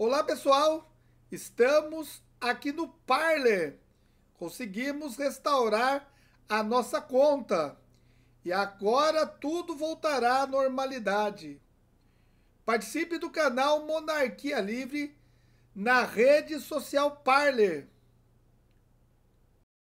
Olá pessoal, estamos aqui no Parler. Conseguimos restaurar a nossa conta e agora tudo voltará à normalidade. Participe do canal Monarquia Livre na rede social Parler.